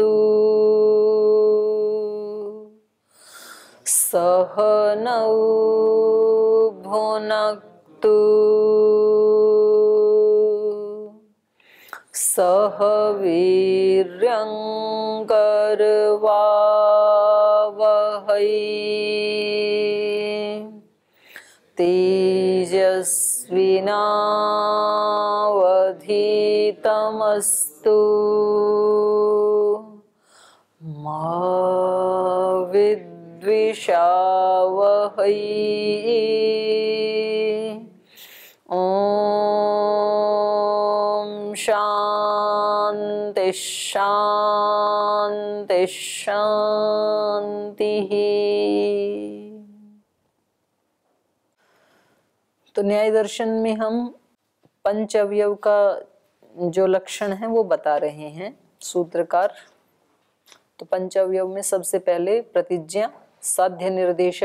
तु सहनौ भुनक्तु सह वीर्यं करवावहै तेजस्विनावधीतमस् शावहई ॐ शांति शांति शांति तो न्याय दर्शन में हम पंच अवयव का जो लक्षण है वो बता रहे हैं सूत्रकार तो पंच अवयव में सबसे पहले प्रतिज्ञा साध्य निर्देश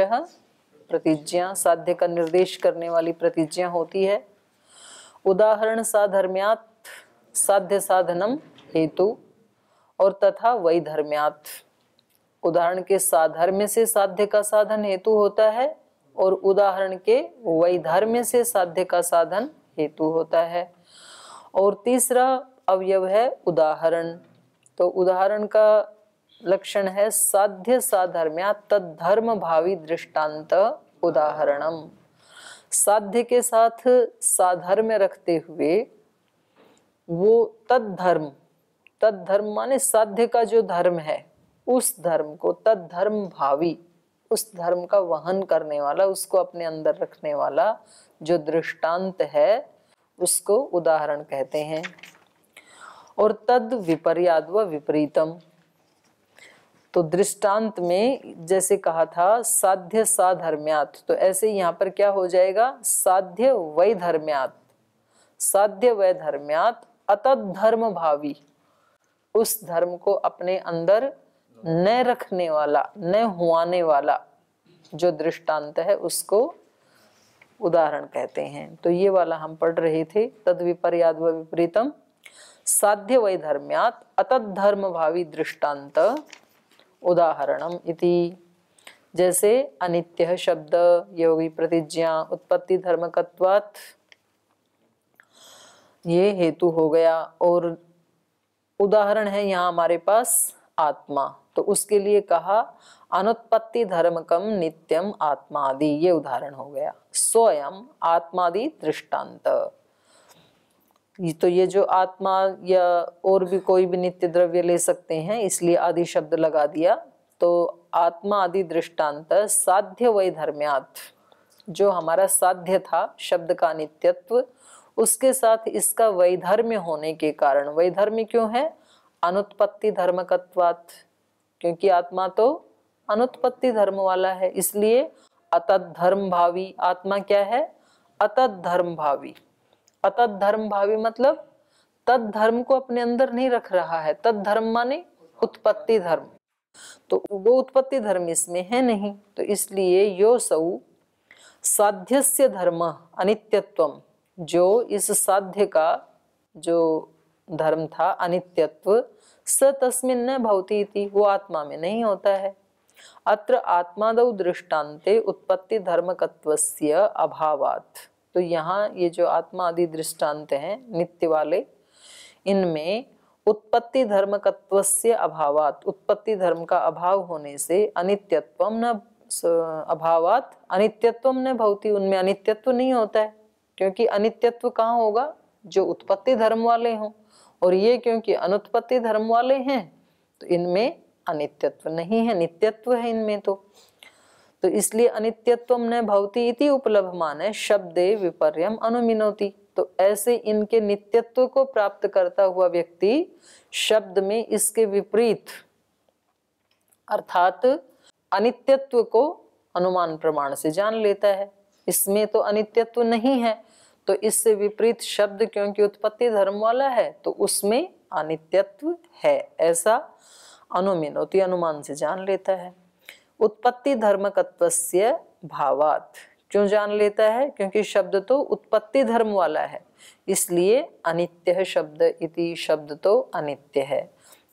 प्रतिज्ञा साध्य का निर्देश करने वाली प्रतिज्ञा होती है उदाहरण साधर्म्यात साध्य साधनम हेतु और तथा वैधर्म्यात उदाहरण के साधर्म्य से साध्य का साधन हेतु होता है और उदाहरण के वैधर्म्य से साध्य का साधन हेतु होता है और तीसरा अवयव है उदाहरण तो उदाहरण का लक्षण है साध्य साधर्म्या धर्म भावी दृष्टांत उदाहरणम साध्य के साथ साधर्म्य रखते हुए वो तद धर्म माने साध्य का जो धर्म है उस धर्म को तद धर्म भावी उस धर्म का वहन करने वाला उसको अपने अंदर रखने वाला जो दृष्टांत है उसको उदाहरण कहते हैं और तद विपर्याद व विपरीतम तो दृष्टांत में जैसे कहा था साध्य साधर्म्यात तो ऐसे यहाँ पर क्या हो जाएगा साध्य वै धर्म्यात साध्य वै धर्म्यात धर्म भावी उस धर्म को अपने अंदर न रखने वाला न हुआने वाला जो दृष्टांत है उसको उदाहरण कहते हैं तो ये वाला हम पढ़ रहे थे तद विपर्याद विपरीतम साध्य वै धर्म्यात धर्म भावी दृष्टांत उदाहरणम इति जैसे अनित्य शब्द योगी प्रतिज्ञा उत्पत्ति धर्मकत्वात् ये हेतु हो गया और उदाहरण है यहाँ हमारे पास आत्मा तो उसके लिए कहा अनुत्पत्ति धर्मकम नित्यम आत्मादि ये उदाहरण हो गया स्वयं आत्मादि दृष्टांत तो ये जो आत्मा या और भी कोई भी नित्य द्रव्य ले सकते हैं इसलिए आदि शब्द लगा दिया तो आत्मा आदि दृष्टांत साध्य वै धर्म्यात् जो हमारा साध्य था शब्द का नित्यत्व उसके साथ इसका वैधर्म्य होने के कारण वैधर्म्य क्यों है अनुत्पत्ति धर्मकत्वात् क्योंकि आत्मा तो अनुत्पत्ति धर्म वाला है इसलिए अतत धर्म भावी आत्मा क्या है अतत धर्म भावी अतत धर्म भावी मतलब तद धर्म को अपने अंदर नहीं रख रहा है तद धर्म माने उत्पत्ति धर्म तो वो उत्पत्ति धर्म इसमें है नहीं तो इसलिए यो सऊ साध्य से धर्म अनित्यत्व जो इस साध्य का जो धर्म था अनित्यत्व स तस्मिन न भवती वो आत्मा में नहीं होता है अत्र आत्मादौ दृष्टान्ते उत्पत्ति धर्मकत्वस्य अभावात् तो यहाँ ये जो आत्मा आदि दृष्टांत हैं नित्य वाले इनमें उत्पत्ति धर्म तत्व से अभावात उत्पत्ति धर्म का अभाव होने से अनित्यत्व न अभावात अनित्यत्व न भवती उनमें अनित्यत्व नहीं होता है क्योंकि अनित्यत्व कहाँ होगा जो उत्पत्ति धर्म वाले हों और ये क्योंकि अनुत्पत्ति धर्म वाले हैं तो इनमें अनित्यत्व नहीं है नित्यत्व है इनमें तो तो इसलिए अनित्यत्व न भवती इति उपलब्ध माने शब्दे विपर्यम अनुमिनोती तो ऐसे इनके नित्यत्व को प्राप्त करता हुआ व्यक्ति शब्द में इसके विपरीत अर्थात अनित्यत्व को अनुमान प्रमाण से जान लेता है इसमें तो अनित्यत्व नहीं है तो इससे विपरीत शब्द क्योंकि उत्पत्ति धर्म वाला है तो उसमें अनित्यत्व है ऐसा अनुमिनोती अनुमान से जान लेता है उत्पत्ति से भावात क्यों जान लेता है क्योंकि शब्द तो उत्पत्ति धर्म वाला है इसलिए अनित्य शब्द इति शब्द तो अनित्य है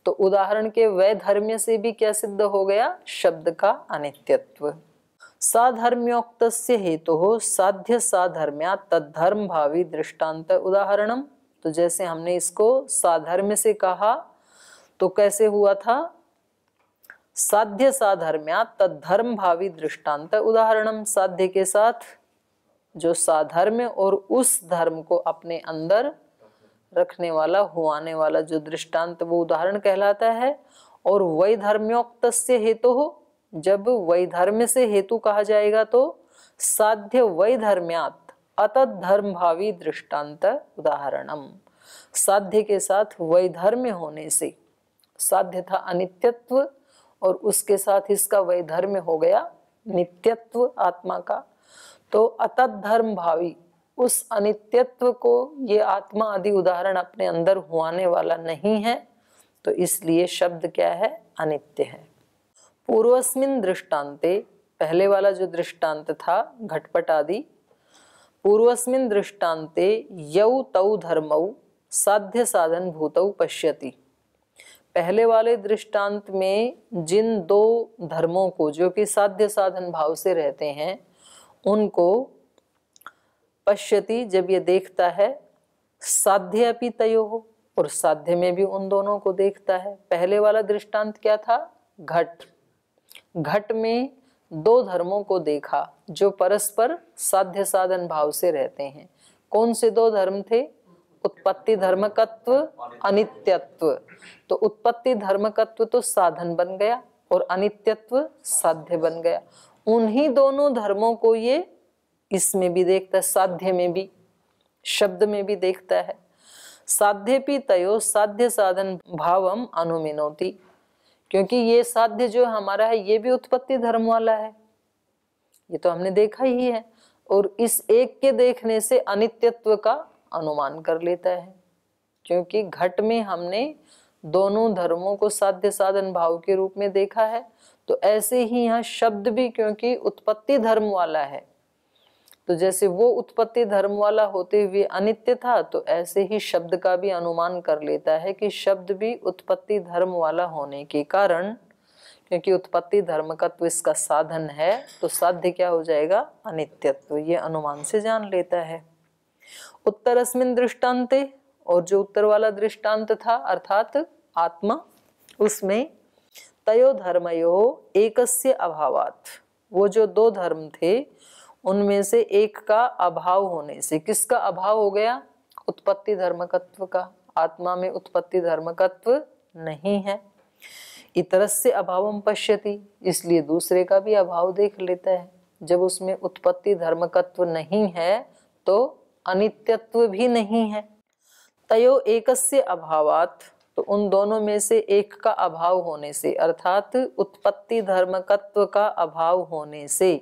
तो उदाहरण के वह धर्म से भी क्या सिद्ध हो गया शब्द का अनित्यत्व साधर्म्योक्त हेतु हो साध्य साधर्म्या धर्म भावी दृष्टांत उदाहरणम तो जैसे हमने इसको साधर्म से कहा तो कैसे हुआ था साध्य साधर्म्या तद्धर्म भावी दृष्टांत उदाहरणम साध्य के साथ जो साधर्म और उस धर्म को अपने अंदर रखने वाला हुआने वाला जो दृष्टांत वो उदाहरण कहलाता है और वैधर्म्योक्त से हेतु हो जब वैधर्म्य से हेतु कहा जाएगा तो साध्य धर्म्यात अत धर्म भावी दृष्टांत उदाहरणम साध्य के साथ वैधर्म्य होने से साध्य था अनित्यत्व और उसके साथ इसका वैधर्म हो गया नित्यत्व आत्मा का तो अतत धर्म भावी उस अनित्यत्व को ये आत्मा आदि उदाहरण अपने अंदर हुआने वाला नहीं है तो इसलिए शब्द क्या है अनित्य है पूर्वस्मिन दृष्टांते पहले वाला जो दृष्टांत था घटपट आदि पूर्वस्मिन दृष्टांते यौ तौ धर्मौ साध्य साधन भूतौ पश्यति पहले वाले दृष्टांत में जिन दो धर्मों को जो कि साध्य साधन भाव से रहते हैं उनको पश्यति जब ये देखता है साध्य अपी तय हो और साध्य में भी उन दोनों को देखता है पहले वाला दृष्टांत क्या था घट घट में दो धर्मों को देखा जो परस्पर साध्य साधन भाव से रहते हैं कौन से दो धर्म थे उत्पत्ति धर्मकत्व अनित्यत्व तो उत्पत्ति धर्मकत्व तो साधन बन गया और अनित्यत्व साध्य बन गया उन्हीं दोनों धर्मों को ये इसमें भी देखता है साध्य में भी शब्द में भी देखता है साध्य भी तयो साध्य साधन भावम अनुमिनोती क्योंकि ये साध्य जो हमारा है ये भी उत्पत्ति धर्म वाला है ये तो हमने देखा ही है और इस एक के देखने से अनित्यत्व का अनुमान कर लेता है क्योंकि घट में हमने दोनों धर्मों को साध्य साधन भाव के रूप में देखा है तो ऐसे ही यहाँ शब्द भी क्योंकि उत्पत्ति धर्म वाला है तो जैसे वो उत्पत्ति धर्म वाला होते हुए अनित्य था तो ऐसे ही शब्द का भी अनुमान कर लेता है कि शब्द भी उत्पत्ति धर्म वाला होने के कारण क्योंकि उत्पत्ति धर्म का तो इसका साधन है तो साध्य क्या हो जाएगा अनित्यत्व ये अनुमान से जान लेता है उत्तरस्मिन दृष्टांत और जो उत्तर वाला दृष्टांत था अर्थात आत्मा उसमें तयो धर्मयो एकस्य अभावात वो जो दो धर्म थे उनमें से एक का अभाव होने से किसका अभाव हो गया उत्पत्ति धर्मकत्व का आत्मा में उत्पत्ति धर्मकत्व नहीं है इतर से अभाव पश्यति इसलिए दूसरे का भी अभाव देख लेता है जब उसमें उत्पत्ति धर्मकत्व नहीं है तो अनित्यत्व भी नहीं है तयो एकस्य अभावात तो उन दोनों में से एक का अभाव होने से अर्थात उत्पत्ति धर्मकत्व का अभाव होने से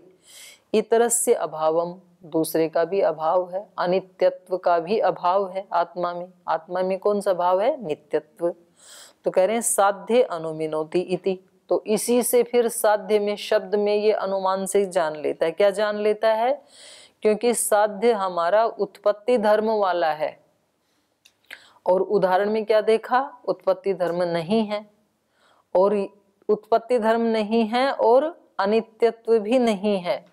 इतरस्य अभावम दूसरे का भी अभाव है अनित्यत्व का भी अभाव है आत्मा में आत्मा में कौन सा भाव है नित्यत्व तो कह रहे हैं साध्य अनुमिनोति इति तो इसी से फिर साध्य में शब्द में ये अनुमान से जान लेता है क्या जान लेता है क्योंकि साध्य हमारा उत्पत्ति धर्म वाला है और उदाहरण में क्या देखा उत्पत्ति धर्म नहीं है और उत्पत्ति धर्म नहीं है और अनित्यत्व भी नहीं है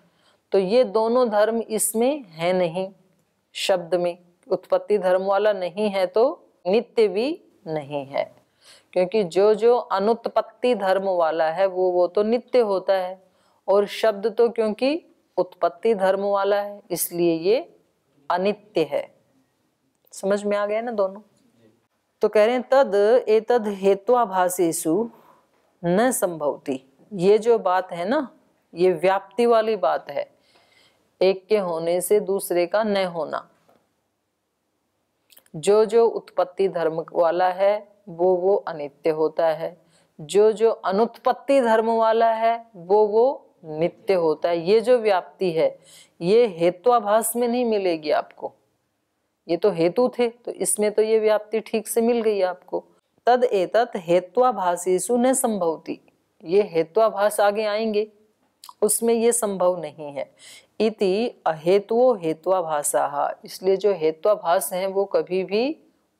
तो ये दोनों धर्म इसमें है नहीं शब्द में उत्पत्ति धर्म वाला नहीं है तो नित्य भी नहीं है क्योंकि जो जो अनुत्पत्ति धर्म वाला है वो वो तो नित्य होता है और शब्द तो क्योंकि उत्पत्ति धर्म वाला है इसलिए ये अनित्य है समझ में आ गया ना दोनों तो कह रहे हैं तद एतद हेतुआभाषु न संभवती ये जो बात है ना ये व्याप्ति वाली बात है एक के होने से दूसरे का न होना जो जो उत्पत्ति धर्म वाला है वो वो अनित्य होता है जो जो अनुत्पत्ति धर्म वाला है वो वो नित्य होता है ये जो व्याप्ति है ये हेत्वाभास में नहीं मिलेगी आपको ये तो हेतु थे तो इसमें तो ये व्याप्ति ठीक से मिल गई आपको तद एतत हेत्वाभाषेशु न संभवती ये हेत्वाभाष आगे आएंगे उसमें ये संभव नहीं है इति अहेतुओ हेत्वाभाषा इसलिए जो हेत्वाभाष हैं वो कभी भी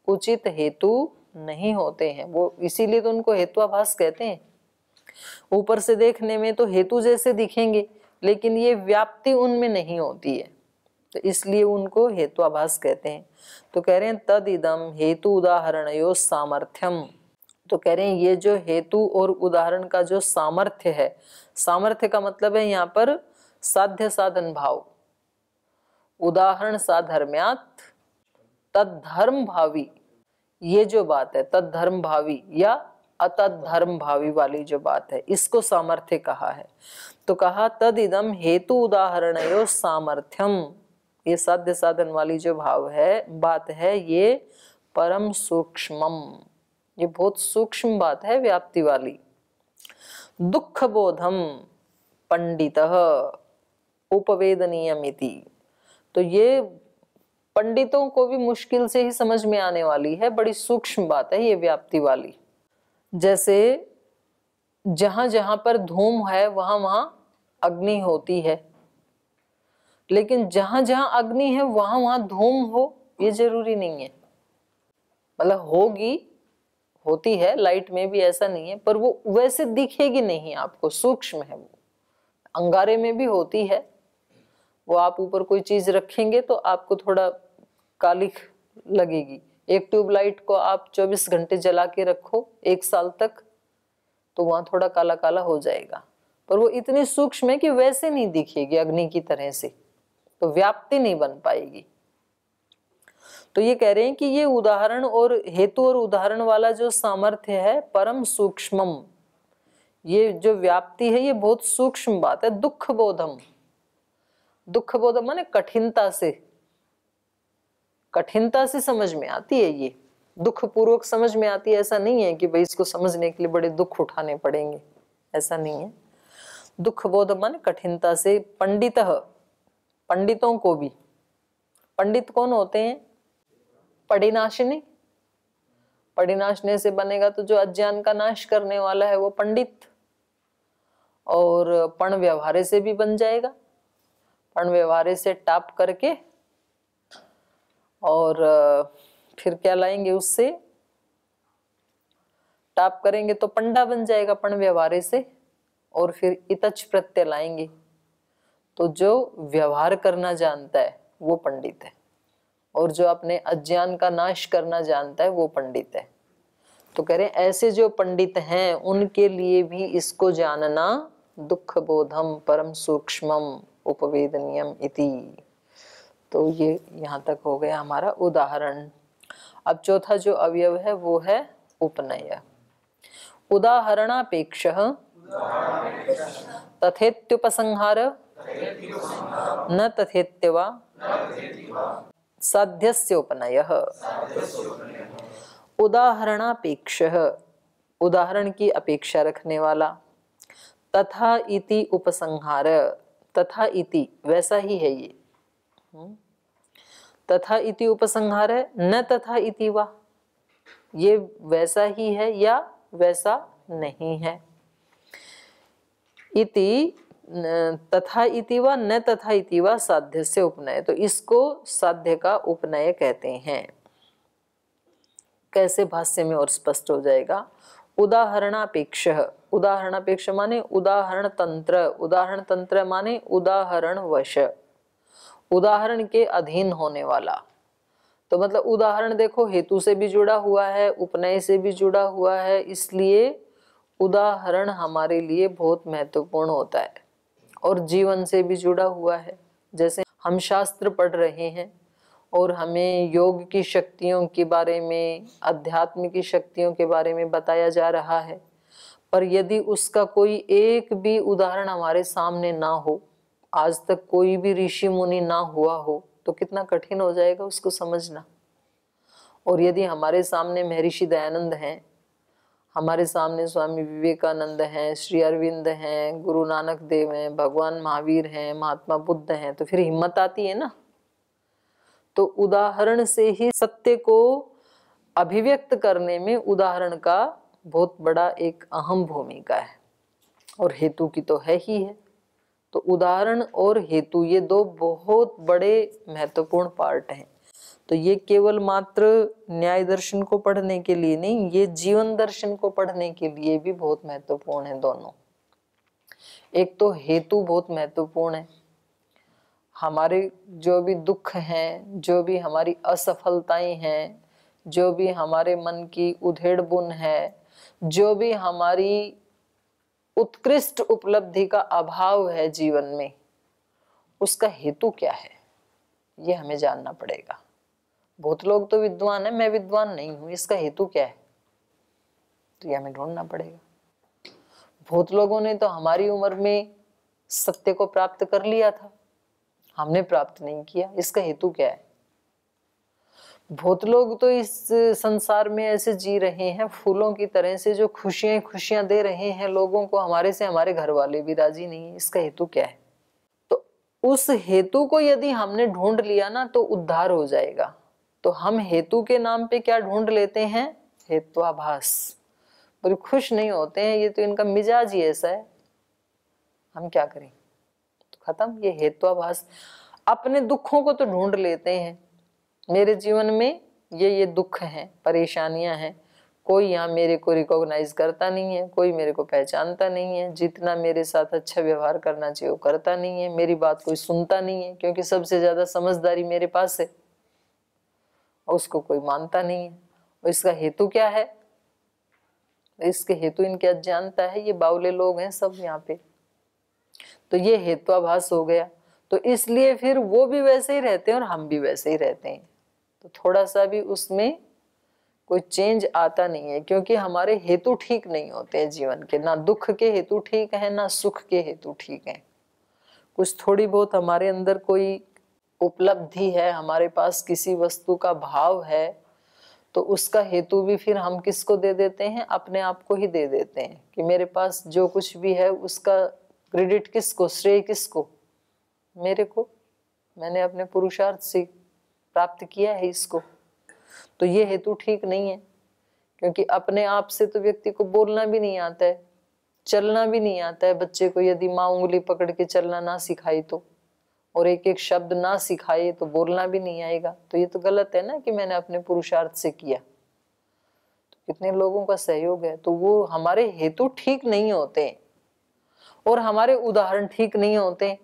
उचित हेतु नहीं होते हैं वो इसीलिए तो उनको हेत्वाभाष कहते हैं ऊपर से देखने में तो हेतु जैसे दिखेंगे लेकिन ये व्याप्ति उनमें नहीं होती है तो इसलिए उनको हेतुआभास कहते हैं तो कह रहे हैं तद इदम हेतु उदाहरण यो सामर्थ्यम तो कह रहे हैं ये जो हेतु और उदाहरण का जो सामर्थ्य है सामर्थ्य का मतलब है यहाँ पर साध्य साधन भाव उदाहरण साधर्म्यात तद धर्म भावी ये जो बात है तद धर्म भावी या अतद धर्म भावी वाली जो बात है इसको सामर्थ्य कहा है तो कहा तद इदम हेतु उदाहरण सामर्थ्यम ये साध्य साधन वाली जो भाव है बात है ये परम सूक्ष्मम ये बहुत सूक्ष्म बात है व्याप्ति वाली दुख बोधम पंडित मिति तो ये पंडितों को भी मुश्किल से ही समझ में आने वाली है बड़ी सूक्ष्म बात है ये व्याप्ति वाली जैसे जहां जहां पर धूम है वहां वहां अग्नि होती है लेकिन जहां जहां अग्नि है वहां वहां धूम हो ये जरूरी नहीं है मतलब होगी होती है लाइट में भी ऐसा नहीं है पर वो वैसे दिखेगी नहीं आपको सूक्ष्म है वो अंगारे में भी होती है वो आप ऊपर कोई चीज रखेंगे तो आपको थोड़ा कालिख लगेगी एक ट्यूबलाइट को आप 24 घंटे जला के रखो एक साल तक तो वहां थोड़ा काला काला हो जाएगा पर वो इतनी सूक्ष्म है कि वैसे नहीं दिखेगी अग्नि की तरह से तो व्याप्ति नहीं बन पाएगी तो ये कह रहे हैं कि ये उदाहरण और हेतु और उदाहरण वाला जो सामर्थ्य है परम सूक्ष्मम ये जो व्याप्ति है ये बहुत सूक्ष्म बात है दुख बोधम दुख बोधम माने कठिनता से कठिनता से समझ में आती है ये दुख पूर्वक समझ में आती है ऐसा नहीं है कि भाई इसको समझने के लिए बड़े दुख उठाने पड़ेंगे ऐसा नहीं है दुख बोध मन कठिनता से पंडित पंडितों को भी पंडित कौन होते हैं पढ़िनाशिनी पढ़िनाशने से बनेगा तो जो अज्ञान का नाश करने वाला है वो पंडित और पण व्यवहारे से भी बन जाएगा पण व्यवहारे से टाप करके और फिर क्या लाएंगे उससे टाप करेंगे तो पंडा बन जाएगा पण व्यवहारे से और फिर इतच प्रत्यय लाएंगे तो जो व्यवहार करना जानता है वो पंडित है और जो अपने अज्ञान का नाश करना जानता है वो पंडित है तो कह रहे ऐसे जो पंडित हैं उनके लिए भी इसको जानना दुख बोधम परम सूक्ष्म उपवेदनीयम इति तो ये यहाँ तक हो गया हमारा उदाहरण अब चौथा जो अवयव है वो है उपनय उदाहरणापेक्ष तथेत्युपसंहार न तथेत्यवा साध्यस्य उपनय उदाहरणापेक्ष उदाहरण की अपेक्षा रखने वाला तथा इति उपसंहार तथा इति वैसा ही है ये हम्म। तथा इति उपसंहार है न तथा इति वा ये वैसा ही है या वैसा नहीं है इति तथा इति वा न तथा इति वा साध्य से उपनय तो इसको साध्य का उपनय कहते हैं कैसे भाष्य में और स्पष्ट हो जाएगा उदाहरणापेक्ष उदाहरणापेक्ष माने उदाहरण तंत्र उदाहरण तंत्र माने उदाहरण वश उदाहरण के अधीन होने वाला तो मतलब उदाहरण देखो हेतु से भी जुड़ा हुआ है उपनय से भी जुड़ा हुआ है इसलिए उदाहरण हमारे लिए बहुत महत्वपूर्ण होता है और जीवन से भी जुड़ा हुआ है जैसे हम शास्त्र पढ़ रहे हैं और हमें योग की शक्तियों के बारे में अध्यात्म की शक्तियों के बारे में बताया जा रहा है पर यदि उसका कोई एक भी उदाहरण हमारे सामने ना हो आज तक कोई भी ऋषि मुनि ना हुआ हो तो कितना कठिन हो जाएगा उसको समझना और यदि हमारे सामने महर्षि दयानंद हैं हमारे सामने स्वामी विवेकानंद हैं श्री अरविंद हैं गुरु नानक देव हैं भगवान महावीर हैं महात्मा बुद्ध हैं तो फिर हिम्मत आती है ना तो उदाहरण से ही सत्य को अभिव्यक्त करने में उदाहरण का बहुत बड़ा एक अहम भूमिका है और हेतु की तो है ही है तो उदाहरण और हेतु ये दो बहुत बड़े महत्वपूर्ण पार्ट हैं तो ये केवल मात्र न्याय दर्शन को पढ़ने के लिए नहीं ये जीवन दर्शन को पढ़ने के लिए भी बहुत महत्वपूर्ण है दोनों एक तो हेतु बहुत महत्वपूर्ण है हमारे जो भी दुख हैं जो भी हमारी असफलताएं हैं जो भी हमारे मन की उधेड़ बुन है जो भी हमारी उत्कृष्ट उपलब्धि का अभाव है जीवन में उसका हेतु क्या है ये हमें जानना पड़ेगा बहुत लोग तो विद्वान है मैं विद्वान नहीं हूं इसका हेतु क्या है तो ये हमें ढूंढना पड़ेगा बहुत लोगों ने तो हमारी उम्र में सत्य को प्राप्त कर लिया था हमने प्राप्त नहीं किया इसका हेतु क्या है बहुत लोग तो इस संसार में ऐसे जी रहे हैं फूलों की तरह से जो खुशियां खुशियां दे रहे हैं लोगों को हमारे से हमारे घर वाले भी राजी नहीं है इसका हेतु क्या है तो उस हेतु को यदि हमने ढूंढ लिया ना तो उद्धार हो जाएगा तो हम हेतु के नाम पे क्या ढूंढ लेते हैं हेत्वाभास पर खुश नहीं होते हैं ये तो इनका मिजाज ही ऐसा है हम क्या करें तो खत्म ये हेत्वाभास अपने दुखों को तो ढूंढ लेते हैं मेरे जीवन में ये ये दुख हैं परेशानियां हैं कोई यहाँ मेरे को रिकॉग्नाइज करता नहीं है कोई मेरे को पहचानता नहीं है जितना मेरे साथ अच्छा व्यवहार करना चाहिए वो करता नहीं है मेरी बात कोई सुनता नहीं है क्योंकि सबसे ज़्यादा समझदारी मेरे पास है और उसको कोई मानता नहीं है और इसका हेतु क्या है इसके हेतु इनके अज्ञानता है ये बावले लोग हैं सब यहाँ पे तो ये हेतुआभास हो गया तो इसलिए फिर वो भी वैसे ही रहते हैं और हम भी वैसे ही रहते हैं तो थोड़ा सा भी उसमें कोई चेंज आता नहीं है क्योंकि हमारे हेतु ठीक नहीं होते हैं जीवन के ना दुख के हेतु ठीक है ना सुख के हेतु ठीक है कुछ थोड़ी बहुत हमारे अंदर कोई उपलब्धि है हमारे पास किसी वस्तु का भाव है तो उसका हेतु भी फिर हम किसको दे देते हैं अपने आप को ही दे देते हैं कि मेरे पास जो कुछ भी है उसका क्रेडिट किसको श्रेय किसको मेरे को मैंने अपने पुरुषार्थ से प्राप्त किया है इसको तो ये हेतु ठीक नहीं है क्योंकि अपने आप से तो व्यक्ति को बोलना भी नहीं आता है चलना भी नहीं आता है बच्चे को यदि माँ उंगली पकड़ के चलना ना सिखाई तो और एक एक शब्द ना सिखाए तो बोलना भी नहीं आएगा तो ये तो गलत है ना कि मैंने अपने पुरुषार्थ से किया तो कितने लोगों का सहयोग है तो वो हमारे हेतु ठीक नहीं होते और हमारे उदाहरण ठीक नहीं होते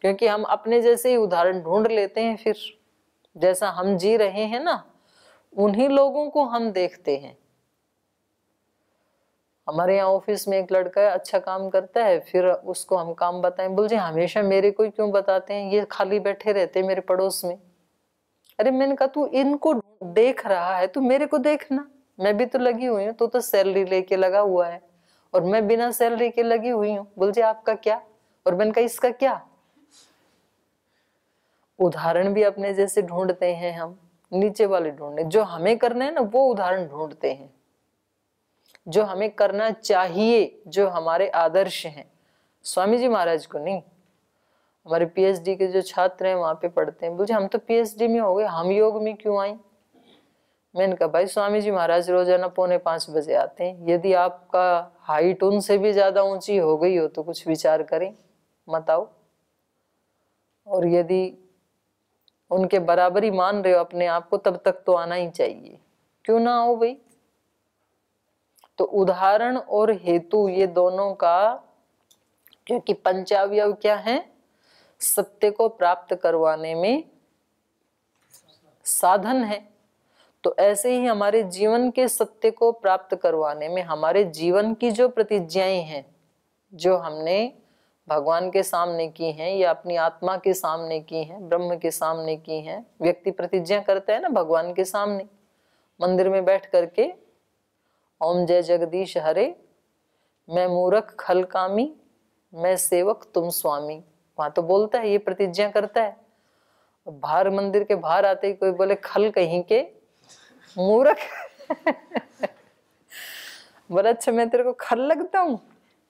क्योंकि हम अपने जैसे ही उदाहरण ढूंढ लेते हैं फिर जैसा हम जी रहे हैं ना उन्हीं लोगों को हम देखते हैं हमारे यहाँ ऑफिस में एक लड़का है अच्छा काम करता है फिर उसको हम काम बताएं बोल जी हमेशा मेरे को क्यों बताते हैं ये खाली बैठे रहते हैं मेरे पड़ोस में अरे मैंने कहा तू इनको देख रहा है तू मेरे को देखना मैं भी तो लगी हुई हूँ तू तो सैलरी लेके लगा हुआ है और मैं बिना सैलरी के लगी हुई हूँ बोल जी आपका क्या और मैंने कहा इसका क्या उदाहरण भी अपने जैसे ढूंढते हैं हम नीचे वाले ढूंढने जो हमें करना है ना वो उदाहरण ढूंढते हैं जो हमें करना चाहिए जो हमारे आदर्श हैं स्वामी जी महाराज को नहीं हमारे पीएचडी के जो छात्र हैं वहां पे पढ़ते हैं बोलते हम तो पीएचडी में हो गए हम योग में क्यों आए मैंने कहा भाई स्वामी जी महाराज रोजाना पौने पांच बजे आते हैं यदि आपका हाइट उनसे भी ज़्यादा ऊंची हो गई हो तो कुछ विचार करें मत आओ और यदि उनके बराबरी मान रहे हो अपने आप को तब तक तो आना ही चाहिए क्यों ना हो भाई तो उदाहरण और हेतु ये दोनों का क्योंकि पंचावय क्या है सत्य को प्राप्त करवाने में साधन है तो ऐसे ही हमारे जीवन के सत्य को प्राप्त करवाने में हमारे जीवन की जो प्रतिज्ञाएं हैं जो हमने भगवान के सामने की हैं या अपनी आत्मा के सामने की हैं ब्रह्म के सामने की हैं व्यक्ति प्रतिज्ञा करता है ना भगवान के सामने मंदिर में बैठ करके ओम जय जगदीश हरे मैं मूरख खलकामी मैं सेवक तुम स्वामी वहां तो बोलता है ये प्रतिज्ञा करता है बाहर मंदिर के बाहर आते ही कोई बोले खल कहीं के मूरख बोला अच्छा मैं तेरे को खल लगता हूँ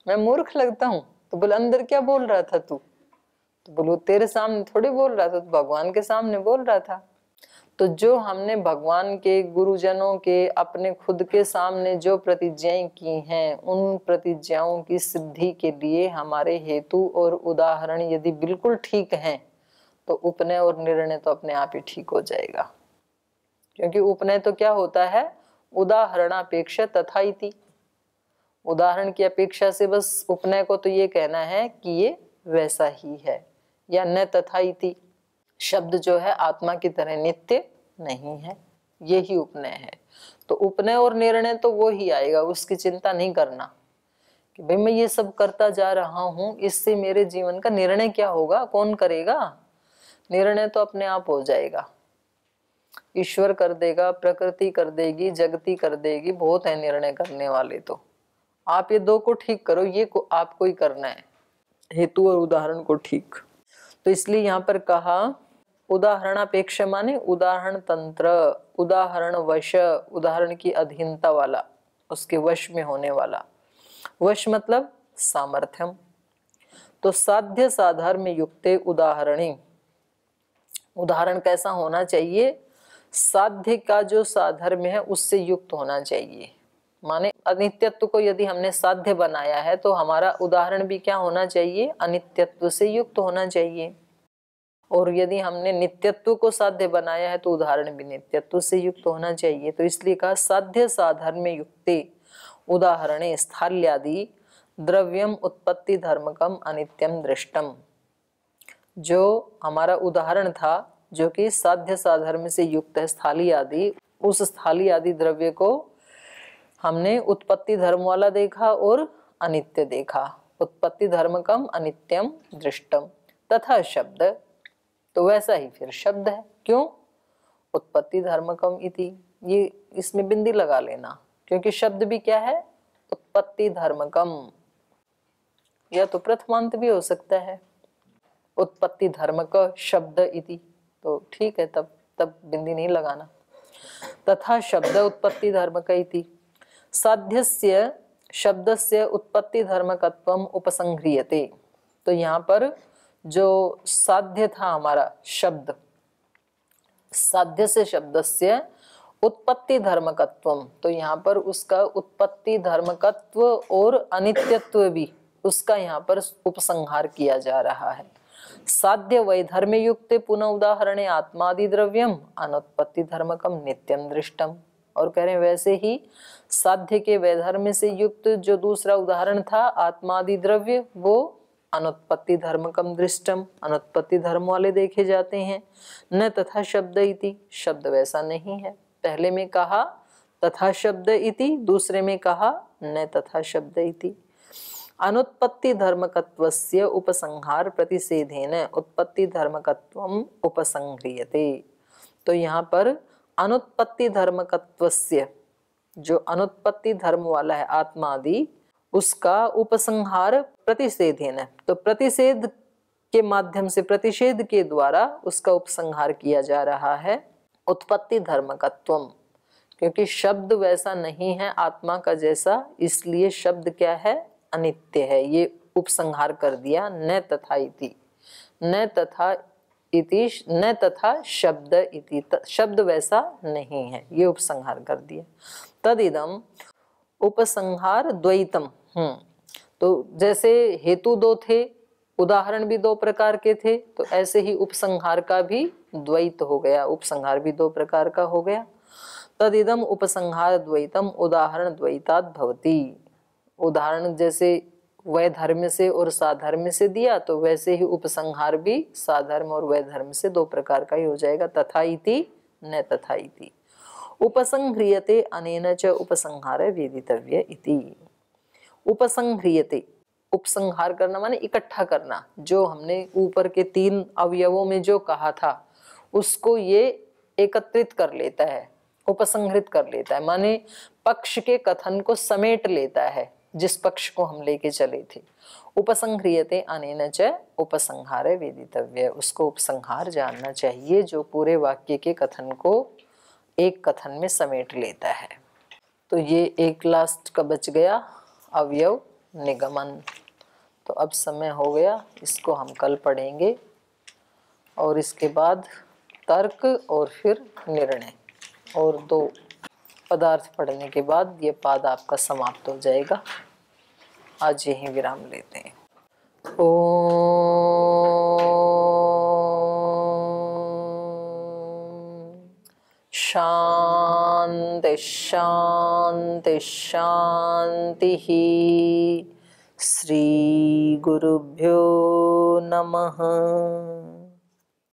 मैं मूर्ख लगता हूँ तो बोले अंदर क्या बोल रहा था तू तो बोलो तेरे सामने थोड़ी बोल रहा था तो भगवान के सामने बोल रहा था तो जो हमने भगवान के गुरुजनों के अपने खुद के सामने जो प्रतिज्ञाएं की हैं उन प्रतिज्ञाओं की सिद्धि के लिए हमारे हेतु और उदाहरण यदि बिल्कुल ठीक हैं तो उपनय और निर्णय तो अपने आप ही ठीक हो जाएगा क्योंकि उपनय तो क्या होता है उदाहरणापेक्षा तथा थी उदाहरण की अपेक्षा से बस उपनय को तो ये कहना है कि ये वैसा ही है या न तथा इति शब्द जो है आत्मा की तरह नित्य नहीं है ये ही उपनय है तो उपनय और निर्णय तो वो ही आएगा उसकी चिंता नहीं करना कि भाई मैं ये सब करता जा रहा हूं इससे मेरे जीवन का निर्णय क्या होगा कौन करेगा निर्णय तो अपने आप हो जाएगा ईश्वर कर देगा प्रकृति कर देगी जगती कर देगी बहुत है निर्णय करने वाले तो आप ये दो को ठीक करो ये को आपको ही करना है हेतु और उदाहरण को ठीक तो इसलिए यहाँ पर कहा उदाहरण अपेक्ष माने उदाहरण तंत्र उदाहरण वश उदाहरण की अधीनता वाला उसके वश में होने वाला वश मतलब सामर्थ्यम तो साध्य में युक्त उदाहरणी उदाहरण कैसा होना चाहिए साध्य का जो साधर्म है उससे युक्त होना चाहिए माने अनित्यत्व को यदि हमने साध्य बनाया है तो हमारा उदाहरण भी क्या होना चाहिए अनित्यत्व से युक्त होना चाहिए और यदि हमने नित्यत्व को साध्य बनाया है तो उदाहरण भी नित्यत्व से युक्त होना चाहिए तो इसलिए कहा साध्य में युक्ति उदाहरण स्थल्यादि द्रव्यम उत्पत्ति धर्मकम अनित्यम दृष्टम जो हमारा उदाहरण था जो कि साध्य साधर्म से युक्त है स्थाली आदि उस स्थाली आदि द्रव्य को हमने उत्पत्ति धर्म वाला देखा और अनित्य देखा उत्पत्ति धर्म कम अनित्यम दृष्टम तथा शब्द तो वैसा ही फिर शब्द है क्यों उत्पत्ति धर्म कम इति ये इसमें बिंदी लगा लेना क्योंकि शब्द भी क्या है उत्पत्ति धर्म कम या तो प्रथमांत भी हो सकता है उत्पत्ति धर्म का शब्द इति तो ठीक है तब तब बिंदी नहीं लगाना तथा शब्द उत्पत्ति धर्म का इति साध्य शब्द से उत्पत्ति धर्मकत्व उपसंग्रियते तो यहाँ पर जो साध्य था हमारा शब्द साध्य से शब्द से उत्पत्ति धर्मकत्व तो यहाँ पर उसका उत्पत्ति धर्मकत्व और अनित्यत्व भी उसका यहाँ पर उपसंहार किया जा रहा है साध्य वैधर्म युक्त पुनः उदाहरण आत्मादि द्रव्यम अनुत्पत्ति धर्मकम नित्यम दृष्टम और कह रहे हैं वैसे ही साध्य के वैधर्म से युक्त जो दूसरा उदाहरण था आत्मादि द्रव्य वो अनुत्पत्ति धर्म कम दृष्टम अनुत्पत्ति धर्म वाले देखे जाते हैं न तथा शब्द इति शब्द वैसा नहीं है पहले में कहा तथा शब्द इति दूसरे में कहा न तथा शब्द इति अनुत्पत्ति धर्मकत्व से उपसंहार प्रतिषेधे न उत्पत्ति धर्मकत्व उपसंग्रियते तो यहाँ पर अनुत्पत्ति धर्म तत्वस्य जो अनुत्पत्ति धर्म वाला है आत्मा आदि उसका उपसंहार प्रतिषेध प्रतिषेधेन तो प्रतिषेध के माध्यम से प्रतिषेध के द्वारा उसका उपसंहार किया जा रहा है उत्पत्ति धर्म धर्मकत्वम क्योंकि शब्द वैसा नहीं है आत्मा का जैसा इसलिए शब्द क्या है अनित्य है ये उपसंहार कर दिया न तथा इति न तथा इति न तथा शब्द इति शब्द वैसा नहीं है ये उपसंहार कर दिया तदिदम उपसंहार द्वैतम हम्म। तो जैसे हेतु दो थे उदाहरण भी दो प्रकार के थे तो ऐसे ही उपसंहार का भी द्वैत हो गया उपसंहार भी दो प्रकार का हो गया तदिदम उपसंहार द्वैतम उदाहरण द्वैताद भवती उदाहरण जैसे वह धर्म से और साधर्म से दिया तो वैसे ही उपसंहार भी साधर्म और वह धर्म से दो प्रकार का ही हो जाएगा तथा इति न तथा इति उपसंह्रियते अनेन च उपसंहार वेदितव्य इति उपसंह्रियते उपसंहार करना माने इकट्ठा करना जो हमने ऊपर के तीन अवयवों में जो कहा था उसको ये एकत्रित कर लेता है उपसंहृत कर लेता है माने पक्ष के कथन को समेट लेता है जिस पक्ष को हम लेके चले थे उपसंह्रियते न च उपसंहार वेदितव्य उसको उपसंहार जानना चाहिए जो पूरे वाक्य के कथन को एक कथन में समेट लेता है तो ये एक लास्ट का बच गया अवयव निगमन तो अब समय हो गया इसको हम कल पढ़ेंगे और इसके बाद तर्क और फिर निर्णय और दो पदार्थ पढ़ने के बाद ये पाद आपका समाप्त हो जाएगा आज यहीं विराम लेते हैं ओ शांति शांति शांति ही श्री गुरुभ्यो नमः